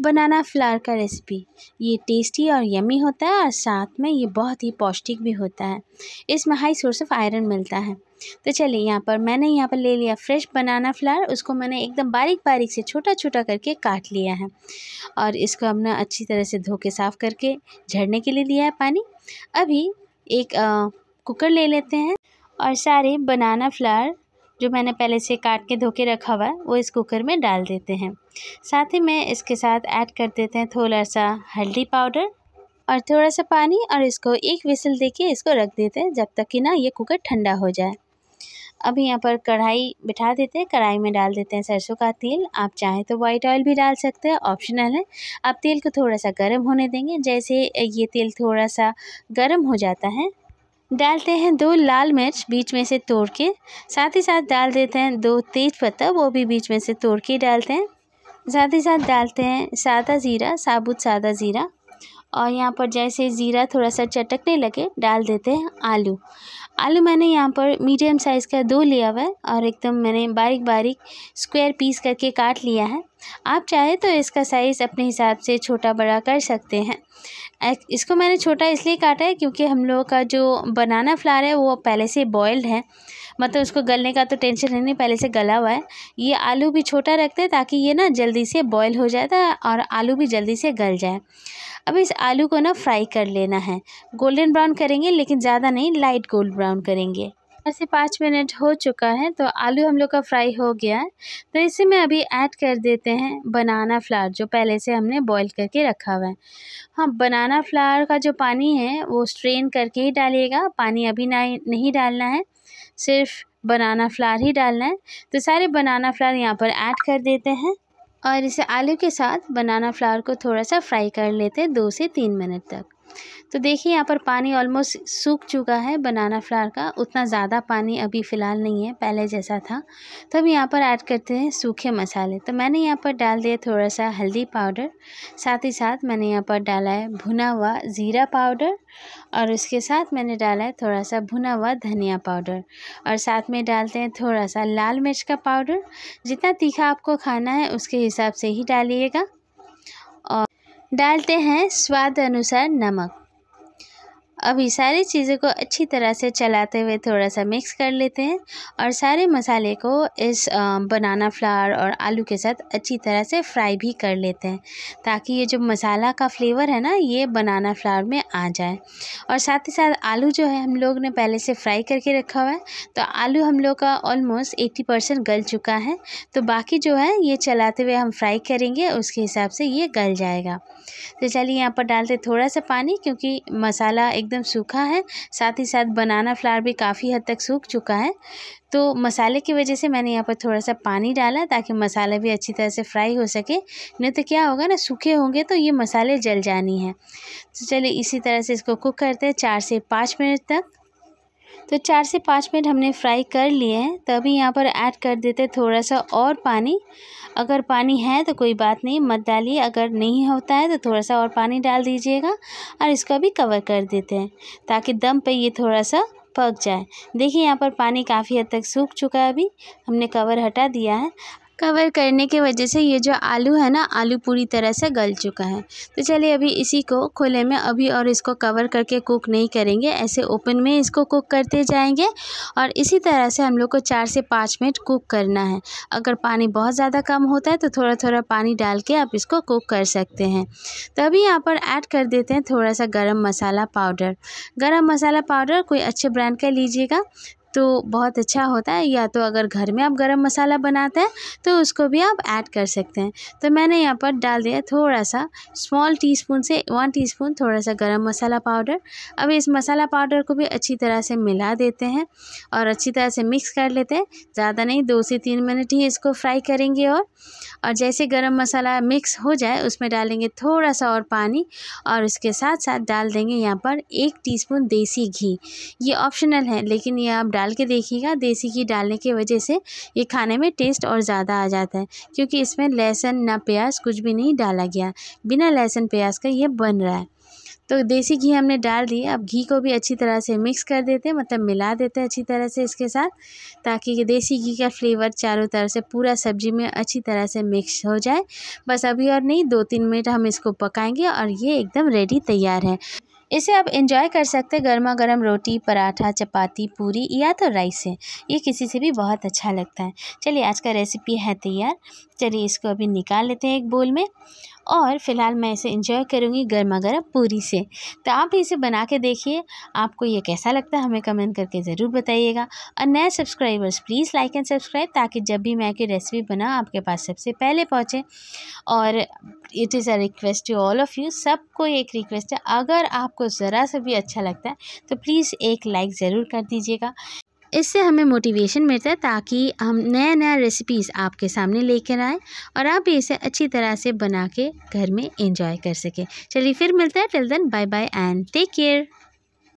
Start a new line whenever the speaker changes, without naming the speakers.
बनाना flower का recipe ये tasty और यमी होता है और साथ में ये बहुत ही पौष्टिक भी होता है इसमें हाई सोर्स ऑफ आयरन मिलता है तो चलिए यहाँ पर मैंने यहाँ पर ले लिया फ्रेश बनाना फ्लावर उसको मैंने एकदम बारीक बारीक से छोटा छोटा करके काट लिया है और इसको हमने अच्छी तरह से धो के साफ़ करके झड़ने के लिए दिया है पानी अभी एक आ, कुकर ले लेते हैं और सारे बनाना फ्लावर जो मैंने पहले से काट के धो के रखा हुआ है वो इस कुकर में डाल देते हैं साथ ही में इसके साथ ऐड कर देते हैं थोड़ा सा हल्दी पाउडर और थोड़ा सा पानी और इसको एक विसल दे के इसको रख देते हैं जब तक कि ना ये कुकर ठंडा हो जाए अब यहाँ पर कढ़ाई बिठा देते हैं कढ़ाई में डाल देते हैं सरसों का तेल आप चाहें तो वाइट ऑयल भी डाल सकते हैं ऑप्शनल है आप तेल को थोड़ा सा गर्म होने देंगे जैसे ये तेल थोड़ा सा गर्म हो जाता है डालते हैं दो लाल मिर्च बीच में से तोड़ के साथ ही साथ डाल देते हैं दो तेज पत्ता वो भी बीच में से तोड़ के डालते हैं साथ ही साथ डालते हैं सादा ज़ीरा साबुत सादा ज़ीरा और यहाँ पर जैसे ज़ीरा थोड़ा सा चटकने लगे डाल देते हैं आलू आलू मैंने यहाँ पर मीडियम साइज़ का दो लिया हुआ है और एकदम मैंने बारीक बारीक स्क्वायर पीस करके काट लिया है आप चाहे तो इसका साइज़ अपने हिसाब से छोटा बड़ा कर सकते हैं इसको मैंने छोटा इसलिए काटा है क्योंकि हम लोगों का जो बनाना फ्लावर है वो पहले से बॉयल्ड है मतलब उसको गलने का तो टेंशन नहीं पहले से गला हुआ है ये आलू भी छोटा रखते हैं ताकि ये ना जल्दी से बॉयल हो जाता है और आलू भी जल्दी से गल जाए अब इस आलू को ना फ्राई कर लेना है गोल्डन ब्राउन करेंगे लेकिन ज़्यादा नहीं लाइट गोल्ड ब्राउन करेंगे ऐसे पाँच मिनट हो चुका है तो आलू हम लोग का फ्राई हो गया है तो इसी में अभी ऐड कर देते हैं बनाना फ्लावर जो पहले से हमने बॉईल करके रखा हुआ है हाँ बनाना फ्लावर का जो पानी है वो स्ट्रेन करके ही डालिएगा पानी अभी ना नहीं डालना है सिर्फ बनाना फ्लावर ही डालना है तो सारे बनाना फ्लावर यहाँ पर ऐड कर देते हैं और इसे आलू के साथ बनाना फ्लावर को थोड़ा सा फ्राई कर लेते हैं दो से तीन मिनट तक तो देखिए यहाँ पर पानी ऑलमोस्ट सूख चुका है बनाना फ्लावर का उतना ज़्यादा पानी अभी फ़िलहाल नहीं है पहले जैसा था तो हम यहाँ पर ऐड करते हैं सूखे मसाले तो मैंने यहाँ पर डाल दिया थोड़ा सा हल्दी पाउडर साथ ही साथ मैंने यहाँ पर डाला है भुना हुआ ज़ीरा पाउडर और उसके साथ मैंने डाला है थोड़ा सा भुना हुआ धनिया पाउडर और साथ में डालते हैं थोड़ा सा लाल मिर्च का पाउडर जितना तीखा आपको खाना है उसके हिसाब से ही डालिएगा डालते हैं स्वाद अनुसार नमक अभी सारी चीज़ों को अच्छी तरह से चलाते हुए थोड़ा सा मिक्स कर लेते हैं और सारे मसाले को इस बनाना फ्लावर और आलू के साथ अच्छी तरह से फ्राई भी कर लेते हैं ताकि ये जो मसाला का फ्लेवर है ना ये बनाना फ्लावर में आ जाए और साथ ही साथ आलू जो है हम लोग ने पहले से फ्राई करके रखा हुआ है तो आलू हम लोग का ऑलमोस्ट एट्टी परसेंट गल चुका है तो बाकी जो है ये चलाते हुए हम फ्राई करेंगे उसके हिसाब से ये गल जाएगा तो चलिए यहाँ पर डालते थोड़ा सा पानी क्योंकि मसाला एकदम एकदम सूखा है साथ ही साथ बनाना फ्लावर भी काफ़ी हद तक सूख चुका है तो मसाले की वजह से मैंने यहाँ पर थोड़ा सा पानी डाला ताकि मसाला भी अच्छी तरह से फ्राई हो सके नहीं तो क्या होगा ना सूखे होंगे तो ये मसाले जल जानी है तो चलिए इसी तरह से इसको कुक करते हैं चार से पाँच मिनट तक तो चार से पाँच मिनट हमने फ्राई कर लिए हैं तभी यहाँ पर ऐड कर देते थोड़ा सा और पानी अगर पानी है तो कोई बात नहीं मत डालिए अगर नहीं होता है तो थोड़ा सा और पानी डाल दीजिएगा और इसको भी कवर कर देते हैं ताकि दम पे ये थोड़ा सा पक जाए देखिए यहाँ पर पानी काफ़ी हद तक सूख चुका है अभी हमने कवर हटा दिया है कवर करने की वजह से ये जो आलू है ना आलू पूरी तरह से गल चुका है तो चलिए अभी इसी को खुले में अभी और इसको कवर करके कुक नहीं करेंगे ऐसे ओपन में इसको कुक करते जाएंगे और इसी तरह से हम लोग को चार से पाँच मिनट कुक करना है अगर पानी बहुत ज़्यादा कम होता है तो थोड़ा थोड़ा पानी डाल के आप इसको कुक कर सकते हैं तो अभी यहाँ पर ऐड कर देते हैं थोड़ा सा गर्म मसाला पाउडर गर्म मसाला पाउडर कोई अच्छे ब्रांड का लीजिएगा तो बहुत अच्छा होता है या तो अगर घर में आप गरम मसाला बनाते हैं तो उसको भी आप ऐड कर सकते हैं तो मैंने यहाँ पर डाल दिया थोड़ा सा स्मॉल टीस्पून से वन टीस्पून थोड़ा सा गरम मसाला पाउडर अब इस मसाला पाउडर को भी अच्छी तरह से मिला देते हैं और अच्छी तरह से मिक्स कर लेते हैं ज़्यादा नहीं दो से तीन मिनट ही इसको फ्राई करेंगे और और जैसे गर्म मसाला मिक्स हो जाए उसमें डालेंगे थोड़ा सा और पानी और उसके साथ साथ डाल देंगे यहाँ पर एक टी देसी घी ये ऑप्शनल है लेकिन ये आप डाल के देखिएगा देसी घी डालने की वजह से ये खाने में टेस्ट और ज़्यादा आ जाता है क्योंकि इसमें लहसुन ना प्याज कुछ भी नहीं डाला गया बिना लहसुन प्याज का ये बन रहा है तो देसी घी हमने डाल दी अब घी को भी अच्छी तरह से मिक्स कर देते हैं मतलब मिला देते हैं अच्छी तरह से इसके साथ ताकि देसी घी का फ्लेवर चारों तरफ से पूरा सब्जी में अच्छी तरह से मिक्स हो जाए बस अभी और नहीं दो तीन मिनट हम इसको पकाएंगे और ये एकदम रेडी तैयार है इसे आप इंजॉय कर सकते गर्मा गर्म रोटी पराठा चपाती पूरी या तो राइस से ये किसी से भी बहुत अच्छा लगता है चलिए आज का रेसिपी है तैयार चलिए इसको अभी निकाल लेते हैं एक बोल में और फ़िलहाल मैं इसे इंजॉय करूँगी गर्मा गर्म पूरी से तो आप भी इसे बना के देखिए आपको ये कैसा लगता है हमें कमेंट करके ज़रूर बताइएगा और नए subscribers please like and subscribe ताकि जब भी मैं की रेसिपी बना आपके पास सबसे पहले पहुँचे और it is a request to all of you सबको एक रिक्वेस्ट है अगर आपको ज़रा सा भी अच्छा लगता है तो प्लीज़ एक लाइक ज़रूर कर दीजिएगा इससे हमें मोटिवेशन मिलता है ताकि हम नया नया रेसिपीज़ आपके सामने लेकर आएँ और आप भी इसे अच्छी तरह से बना के घर में एंजॉय कर सकें चलिए फिर मिलते हैं till then bye bye and take care